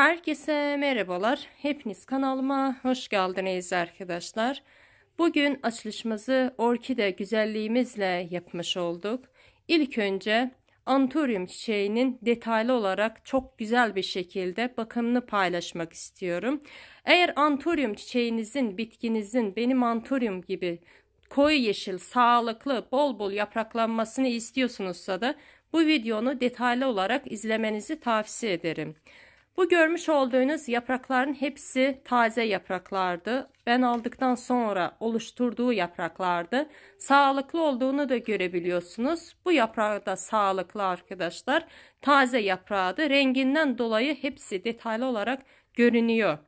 Herkese merhabalar. Hepiniz kanalıma hoş geldiniz arkadaşlar. Bugün açılışımızı orkide güzelliğimizle yapmış olduk. İlk önce anturium çiçeğinin detaylı olarak çok güzel bir şekilde bakımını paylaşmak istiyorum. Eğer anturium çiçeğinizin, bitkinizin benim anturium gibi koyu yeşil, sağlıklı, bol bol yapraklanmasını istiyorsunuzsa da bu videonu detaylı olarak izlemenizi tavsiye ederim. Bu görmüş olduğunuz yaprakların hepsi taze yapraklardı. Ben aldıktan sonra oluşturduğu yapraklardı. Sağlıklı olduğunu da görebiliyorsunuz. Bu yaprağı da sağlıklı arkadaşlar. Taze yaprağıdı. Renginden dolayı hepsi detaylı olarak görünüyor.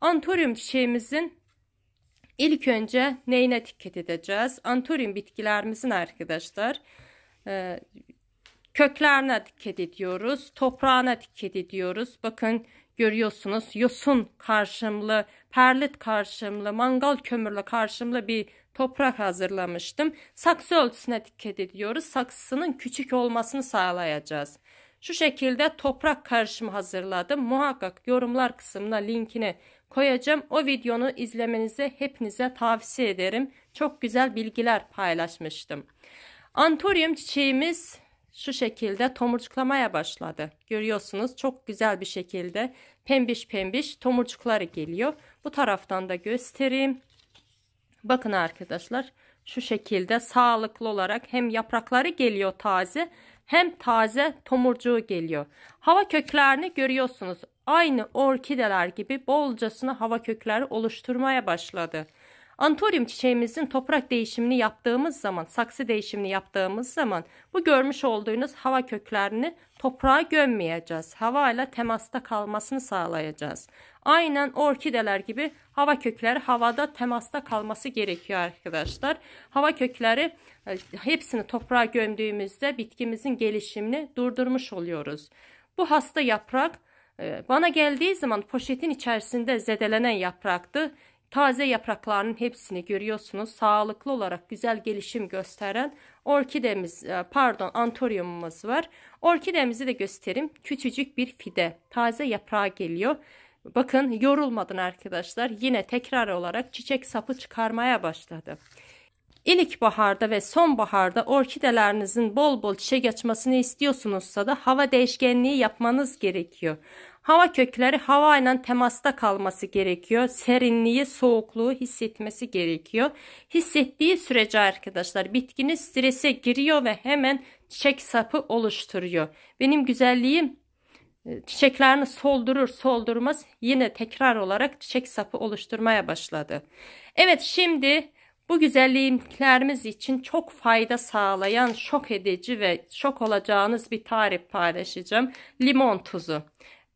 Antorium çiçeğimizin ilk önce neyine dikkat edeceğiz? Antorium bitkilerimizin arkadaşlar e, Köklerine dikkat ediyoruz. Toprağına dikkat ediyoruz. Bakın görüyorsunuz yosun karşımlı, perlit karşımlı, mangal kömürlü karşımlı bir toprak hazırlamıştım. Saksı ölçüsüne dikkat ediyoruz. Saksısının küçük olmasını sağlayacağız. Şu şekilde toprak karışımı hazırladım. Muhakkak yorumlar kısmına linkini koyacağım. O videonu izlemenizi hepinize tavsiye ederim. Çok güzel bilgiler paylaşmıştım. Antorium çiçeğimiz şu şekilde tomurcuklamaya başladı. Görüyorsunuz çok güzel bir şekilde pembiş pembiş tomurcukları geliyor. Bu taraftan da göstereyim. Bakın arkadaşlar şu şekilde sağlıklı olarak hem yaprakları geliyor taze hem taze tomurcuğu geliyor. Hava köklerini görüyorsunuz. Aynı orkideler gibi bolcasına hava kökleri oluşturmaya başladı. Antorium çiçeğimizin toprak değişimini yaptığımız zaman, saksı değişimini yaptığımız zaman bu görmüş olduğunuz hava köklerini toprağa gömmeyeceğiz. Hava ile temasta kalmasını sağlayacağız. Aynen orkideler gibi hava kökleri havada temasta kalması gerekiyor arkadaşlar. Hava kökleri e, hepsini toprağa gömdüğümüzde bitkimizin gelişimini durdurmuş oluyoruz. Bu hasta yaprak e, bana geldiği zaman poşetin içerisinde zedelenen yapraktı. Taze yapraklarının hepsini görüyorsunuz. Sağlıklı olarak güzel gelişim gösteren orkidemiz e, pardon antoryumumuz var. Orkidemizi de göstereyim. Küçücük bir fide. Taze yaprağa geliyor. Bakın yorulmadın arkadaşlar yine tekrar olarak çiçek sapı çıkarmaya başladı. İlkbaharda ve sonbaharda orkidelerinizin bol bol çiçek açmasını istiyorsunuzsa da hava değişkenliği yapmanız gerekiyor. Hava kökleri hava ile temasda kalması gerekiyor. Serinliği, soğukluğu hissetmesi gerekiyor. Hissettiği sürece arkadaşlar bitkinin strese giriyor ve hemen çiçek sapı oluşturuyor. Benim güzelliğim e, çiçeklerini soldurur soldurmaz yine tekrar olarak çiçek sapı oluşturmaya başladı. Evet şimdi bu güzelliklerimiz için çok fayda sağlayan şok edici ve şok olacağınız bir tarif paylaşacağım. Limon tuzu.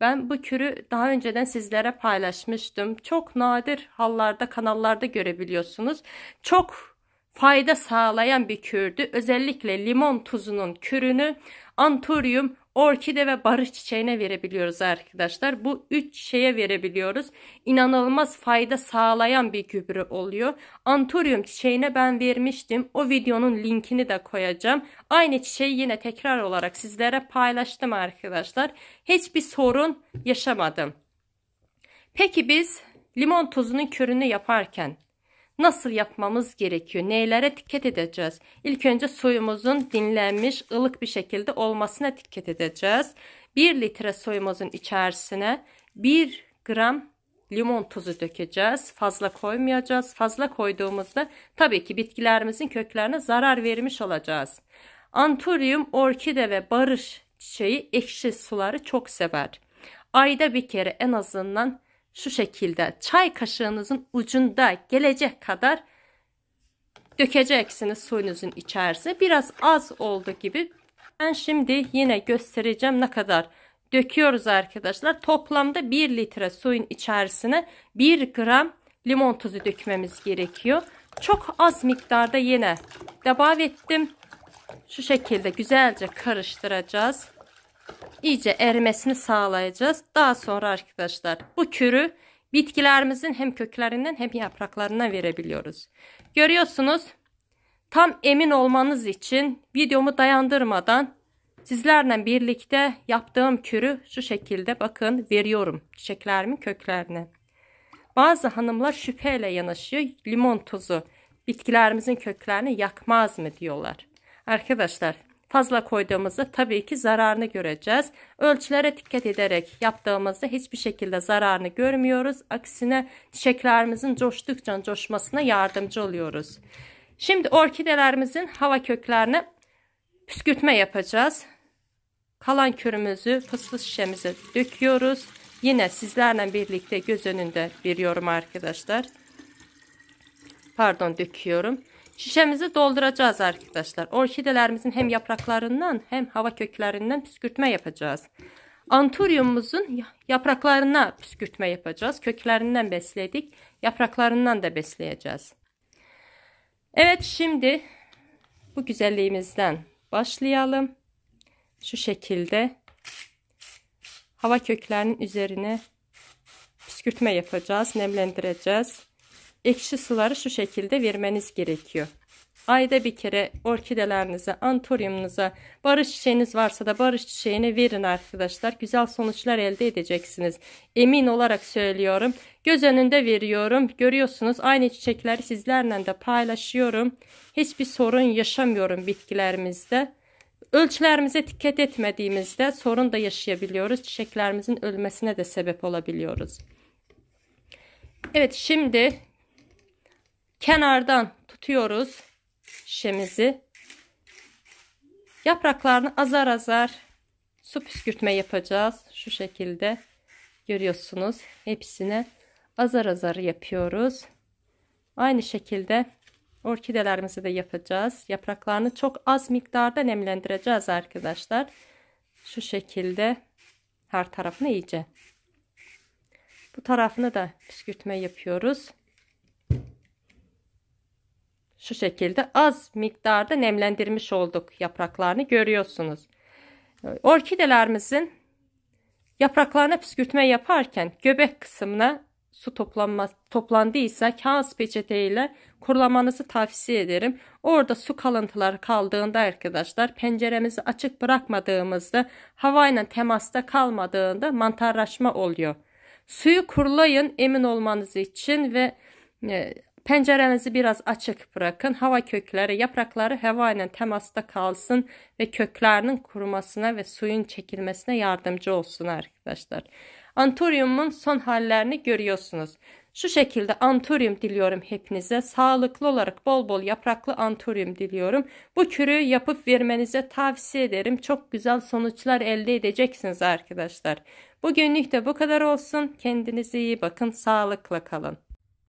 Ben bu kürü daha önceden sizlere paylaşmıştım. Çok nadir hallarda kanallarda görebiliyorsunuz. Çok fayda sağlayan bir kürdü. Özellikle limon tuzunun kürünü anturyum orkide ve barış çiçeğine verebiliyoruz arkadaşlar. Bu üç şeye verebiliyoruz. İnanılmaz fayda sağlayan bir gübre oluyor. Antorium çiçeğine ben vermiştim. O videonun linkini de koyacağım. Aynı çiçeği yine tekrar olarak sizlere paylaştım arkadaşlar. Hiçbir sorun yaşamadım. Peki biz limon tuzunun körünü yaparken nasıl yapmamız gerekiyor? Neylere dikkat edeceğiz? İlk önce suyumuzun dinlenmiş ılık bir şekilde olmasına dikkat edeceğiz. 1 litre suyumuzun içerisine 1 gram limon tuzu dökeceğiz. Fazla koymayacağız. Fazla koyduğumuzda tabii ki bitkilerimizin köklerine zarar vermiş olacağız. Anturium, orkide ve barış çiçeği ekşi suları çok sever. Ayda bir kere en azından şu şekilde çay kaşığınızın ucunda gelecek kadar dökeceksiniz suyunuzun içerisine. Biraz az oldu gibi. Ben şimdi yine göstereceğim ne kadar döküyoruz arkadaşlar. Toplamda 1 litre suyun içerisine 1 gram limon tuzu dökmemiz gerekiyor. Çok az miktarda yine devam ettim. Şu şekilde güzelce karıştıracağız iyice erimesini sağlayacağız. Daha sonra arkadaşlar bu kürü bitkilerimizin hem köklerinden hem yapraklarına verebiliyoruz. Görüyorsunuz tam emin olmanız için videomu dayandırmadan sizlerle birlikte yaptığım kürü şu şekilde bakın veriyorum çiçeklerimin köklerine. Bazı hanımlar şüpheyle yanaşıyor limon tuzu bitkilerimizin köklerini yakmaz mı diyorlar. Arkadaşlar fazla koyduğumuzda tabii ki zararını göreceğiz. Ölçülere dikkat ederek yaptığımızda hiçbir şekilde zararını görmüyoruz. Aksine çiçeklerimizin coştukça coşmasına yardımcı oluyoruz. Şimdi orkidelerimizin hava köklerine püskürtme yapacağız. Kalan kürümüzü fısfıs şişemize döküyoruz. Yine sizlerle birlikte göz önünde bir yorum arkadaşlar. Pardon döküyorum. Şişemizi dolduracağız arkadaşlar. Orkidelerimizin hem yapraklarından hem hava köklerinden püskürtme yapacağız. Anturyumumuzun yapraklarına püskürtme yapacağız. Köklerinden besledik. Yapraklarından da besleyeceğiz. Evet şimdi bu güzelliğimizden başlayalım. Şu şekilde hava köklerinin üzerine püskürtme yapacağız, nemlendireceğiz ekşi suları şu şekilde vermeniz gerekiyor. Ayda bir kere orkidelerinize, antoryumunuza, barış çiçeğiniz varsa da barış çiçeğini verin arkadaşlar. Güzel sonuçlar elde edeceksiniz. Emin olarak söylüyorum. Göz önünde veriyorum. Görüyorsunuz aynı çiçekleri sizlerle de paylaşıyorum. Hiçbir sorun yaşamıyorum bitkilerimizde. Ölçülerimize dikkat etmediğimizde sorun da yaşayabiliyoruz. Çiçeklerimizin ölmesine de sebep olabiliyoruz. Evet şimdi Kenardan tutuyoruz şişemizi. Yapraklarını azar azar su püskürtme yapacağız. Şu şekilde görüyorsunuz. Hepsine azar azar yapıyoruz. Aynı şekilde orkidelerimizi de yapacağız. Yapraklarını çok az miktarda nemlendireceğiz arkadaşlar. Şu şekilde her tarafını iyice. Bu tarafını da püskürtme yapıyoruz. Şu şekilde az miktarda nemlendirmiş olduk. Yapraklarını görüyorsunuz. Orkidelerimizin yapraklarına püskürtme yaparken göbek kısmına su toplanma, toplandıysa kağıt peçete ile kurulamanızı tavsiye ederim. Orada su kalıntıları kaldığında arkadaşlar penceremizi açık bırakmadığımızda havayla temasta kalmadığında mantarlaşma oluyor. Suyu kurulayın emin olmanız için ve e, Pencerenizi biraz açık bırakın. Hava kökleri, yaprakları hava ile temasta kalsın ve köklerinin kurumasına ve suyun çekilmesine yardımcı olsun arkadaşlar. Anturyumun son hallerini görüyorsunuz. Şu şekilde anturyum diliyorum hepinize. Sağlıklı olarak bol bol yapraklı anturyum diliyorum. Bu kürü yapıp vermenize tavsiye ederim. Çok güzel sonuçlar elde edeceksiniz arkadaşlar. Bugünlük de bu kadar olsun. Kendinize iyi bakın. Sağlıkla kalın.